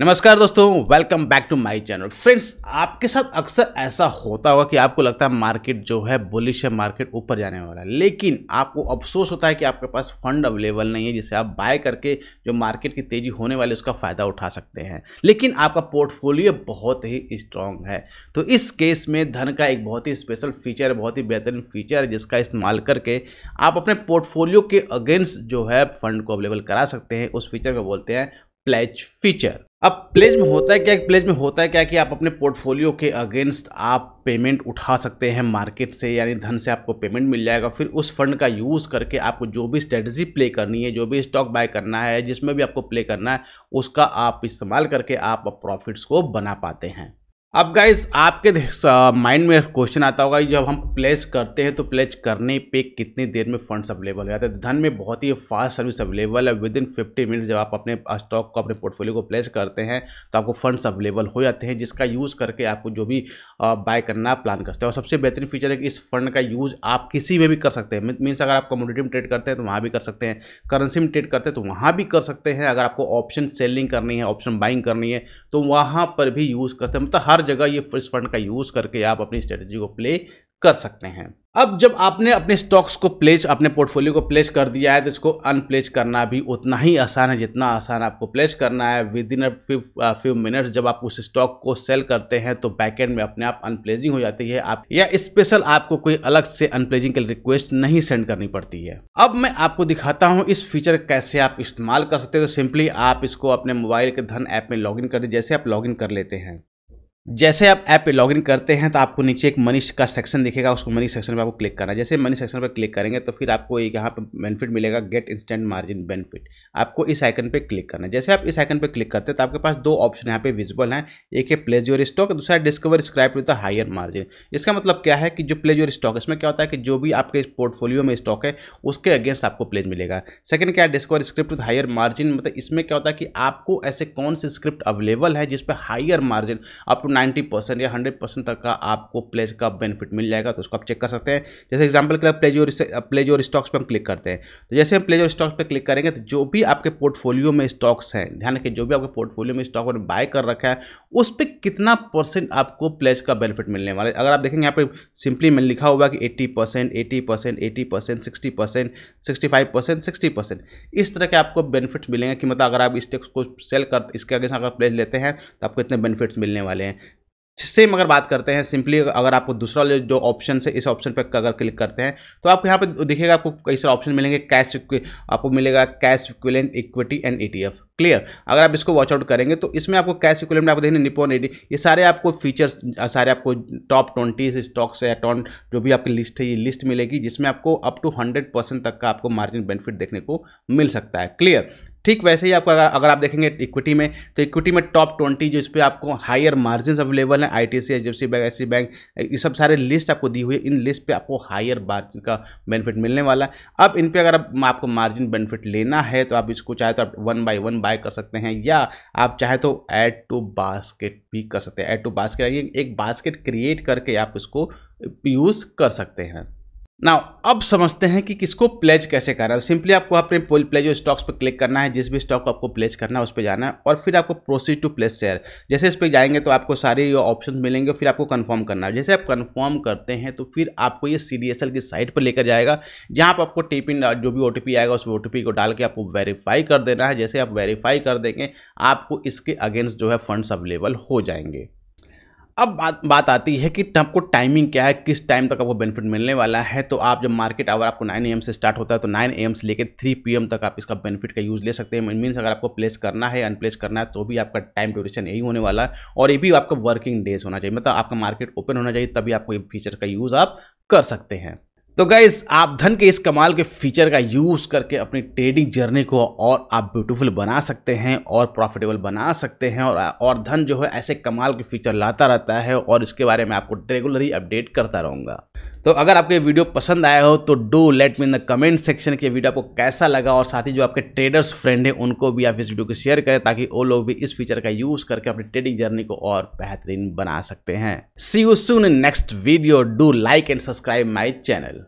नमस्कार दोस्तों welcome back to my channel friends आपके साथ अक्सर ऐसा होता होगा कि आपको लगता है मार्केट जो है बुलिश है मार्केट ऊपर जाने वाला है लेकिन आपको अफसोस होता है कि आपके पास फंड अवेलेबल नहीं है जिसे आप बाय करके जो मार्केट की तेज़ी होने वाली उसका फ़ायदा उठा सकते हैं लेकिन आपका पोर्टफोलियो बहुत ही स्ट्रांग है तो इस केस में धन का एक बहुत ही स्पेशल फीचर बहुत ही बेहतरीन फीचर है जिसका इस्तेमाल करके आप अपने पोर्टफोलियो के अगेंस्ट जो है फंड को अवेलेबल करा सकते हैं उस फीचर को बोलते हैं प्लेज फीचर अब प्लेज में होता है क्या प्लेज में होता है क्या कि आप अपने पोर्टफोलियो के अगेंस्ट आप पेमेंट उठा सकते हैं मार्केट से यानी धन से आपको पेमेंट मिल जाएगा फिर उस फंड का यूज़ करके आपको जो भी स्ट्रेटजी प्ले करनी है जो भी स्टॉक बाय करना है जिसमें भी आपको प्ले करना है उसका आप इस्तेमाल करके आप प्रॉफिट्स को बना पाते हैं अब गाइज आपके माइंड में क्वेश्चन आता होगा जब हम प्लेस करते हैं तो प्लेस करने पे कितनी देर में फंड्स अवेलेबल हो जाते हैं धन में बहुत ही फास्ट सर्विस अवेलेबल है विद इन फिफ्टी मिनट जब आप अपने स्टॉक को अपने पोर्टफोलियो को प्लेस करते हैं तो आपको फंड्स अवेलेबल हो जाते हैं जिसका यूज़ करके आपको जो भी बाय करना प्लान करते हैं और सबसे बेहतरीन फीचर है कि इस फंड का यूज़ आप किसी में भी कर सकते हैं मीन्स अगर आप कम्योडिटी में ट्रेड करते हैं तो वहाँ भी कर सकते हैं करेंसी में ट्रेड करते हैं तो वहाँ भी कर सकते हैं अगर आपको ऑप्शन सेलिंग करनी है ऑप्शन बाइंग करनी है तो वहाँ पर भी यूज़ करते हैं मतलब हर जगह ये फ्रिज फंड का यूज़ करके आप अपनी स्ट्रेटेजी को प्ले कर सकते हैं अब जब आपने अपने स्टॉक्स को प्लेस अपने पोर्टफोलियो को प्लेस कर दिया है तो इसको अनप्लेस करना भी उतना ही आसान है जितना आसान आपको प्लेस करना है within a few minutes जब आप उस स्टॉक को सेल करते हैं तो बैकएंड में अपने आप अनप्लेजिंग हो जाती है आप या स्पेशल आपको कोई अलग से अनप्लेजिंग के लिए रिक्वेस्ट नहीं सेंड करनी पड़ती है अब मैं आपको दिखाता हूँ इस फीचर कैसे आप इस्तेमाल कर सकते हैं तो सिंपली आप इसको अपने मोबाइल के धन ऐप में लॉग कर जैसे आप लॉग कर लेते हैं जैसे आप ऐप पे लॉगिन करते हैं तो आपको नीचे एक मनी का सेक्शन दिखेगा उसको मनी सेक्शन पे आपको क्लिक करना है जैसे मनी सेक्शन पर क्लिक करेंगे तो फिर आपको एक यहाँ पे बेनिफिट मिलेगा गेट इंस्टेंट मार्जिन बेनिफिट आपको इस आइकन पे क्लिक करना है जैसे आप इस आइकन पे क्लिक करते हैं तो आपके पास दो ऑप्शन यहाँ पे विजिबल हैं एक है प्लेज योर स्टॉक दूसरा discover script with the higher margin इसका मतलब क्या है कि जो प्लेज योर स्टॉक इसमें क्या होता है कि जो भी आपके पोर्टफोलियो में स्टॉक है उसके अगेंस्ट आपको प्लेज मिलेगा सेकेंड क्या है discover script with higher margin मतलब इसमें क्या होता है कि आपको ऐसे कौन से स्क्रिप्ट अवेलेबल है जिसपे हायर मार्जिन आप 90 परसेंट या 100 परसेंट तक का आपको प्लेज का बेनिफिट मिल जाएगा तो उसको आप चेक कर सकते हैं जैसे एग्जांपल के लिए प्लेज और प्लेज और स्टॉक्स पर हम क्लिक करते हैं तो जैसे हम प्लेज और स्टॉक्स पर क्लिक करेंगे तो जो भी आपके पोर्टफोलियो में स्टॉक्स हैं ध्यान रखें जो भी आपके पोर्टफोलियो में स्टॉक बाय कर रखा है उस पर कितना परसेंट आपको प्लेज का बेनिफिट मिलने वाला है अगर आप देखेंगे यहाँ पर सिंपली मैंने लिखा हुआ कि eighty percent eighty percent eighty percent sixty percent sixty five percent sixty percent इस तरह के आपको बेनिफिट्स मिलेंगे कि मतलब अगर आप स्टॉक्स को सेल कर इसके आगे अगर प्लेज लेते हैं तो आपको इतने बेनिफिट्स मिलने वाले हैं सेम अगर बात करते हैं सिंपली अगर आपको दूसरा जो ऑप्शन है इस ऑप्शन पर अगर क्लिक करते हैं तो आपको यहाँ पे दिखेगा आपको कई सारे ऑप्शन मिलेंगे कैश आपको मिलेगा cash equivalent equity and ETF clear अगर आप इसको वॉच आउट करेंगे तो इसमें आपको कैश इक्विलेंट आपको देखने निपोन एडी ये सारे आपको फीचर्स सारे आपको टॉप ट्वेंटी स्टॉक्स या टॉन जो भी आपकी लिस्ट है ये लिस्ट मिलेगी जिसमें आपको अप टू हंड्रेड परसेंट तक का आपको मार्जिन बेनिफिट देखने को मिल सकता है क्लियर ठीक वैसे ही आपका अगर अगर आप देखेंगे इक्विटी में तो इक्विटी में टॉप ट्वेंटी जो इस पर आपको हायर मार्जिन अवेलेबल हैं I T C H D bank yes bank ये सब सारे लिस्ट आपको दी हुई है इन लिस्ट पे आपको हायर मार्जिन का बेनिफिट मिलने वाला है अब इन पर अगर आपको मार्जिन बेनिफिट लेना है तो आप इसको चाहे तो आप वन बाई वन बाय कर सकते हैं या आप चाहे तो ऐड टू बास्केट भी कर सकते हैं ऐड टू बास्केट एक बास्केट क्रिएट करके आप इसको यूज़ कर सकते हैं ना अब समझते हैं कि किसको प्लेज कैसे कर रहा है सिंपली आपको अपने प्लेज स्टॉक्स पर क्लिक करना है जिस भी स्टॉक को आपको प्लेज करना है उस पर जाना है और फिर आपको प्रोसीड टू प्लेस शेयर जैसे इस पर जाएंगे तो आपको सारे ऑप्शन मिलेंगे फिर आपको कंफर्म करना है जैसे आप कंफर्म करते हैं तो फिर आपको ये सी की साइट पर लेकर जाएगा जहाँ पर आपको इन जो भी ओ आएगा उस ओ को डाल के आपको वेरीफाई कर देना है जैसे आप वेरीफाई कर देंगे आपको इसके अगेंस्ट जो है फंड्स अवेलेबल हो जाएंगे अब बात बात आती है कि आपको टाइमिंग क्या है किस टाइम तक आपको बेनिफिट मिलने वाला है तो आप जब मार्केट आवर आपको 9 एम से स्टार्ट होता है तो 9 एम से लेकर थ्री पी तक आप इसका बेनिफिट का यूज़ ले सकते हैं मीन्स अगर आपको प्लेस करना है अनप्लेस करना है तो भी आपका टाइम ड्यूरेशन यही होने वाला है और ये भी आपका वर्किंग डेज होना चाहिए मतलब आपका मार्केट ओपन होना चाहिए तभी आपको ये फीचर का यूज़ आप कर सकते हैं तो गाइज आप धन के इस कमाल के फीचर का यूज़ करके अपनी ट्रेडिंग जर्नी को और आप ब्यूटीफुल बना सकते हैं और प्रॉफिटेबल बना सकते हैं और और धन जो है ऐसे कमाल के फीचर लाता रहता है और इसके बारे में आपको रेगुलरली अपडेट करता रहूँगा तो अगर आपको वीडियो पसंद आया हो तो do let me in the comment section के वीडियो आपको कैसा लगा और साथ ही जो आपके ट्रेडर्स फ्रेंड हैं उनको भी आप इस वीडियो को शेयर करें ताकि वो लोग भी इस फीचर का यूज़ करके अपनी ट्रेडिंग जर्नी को और बेहतरीन बना सकते हैं see you soon next video do like and subscribe my channel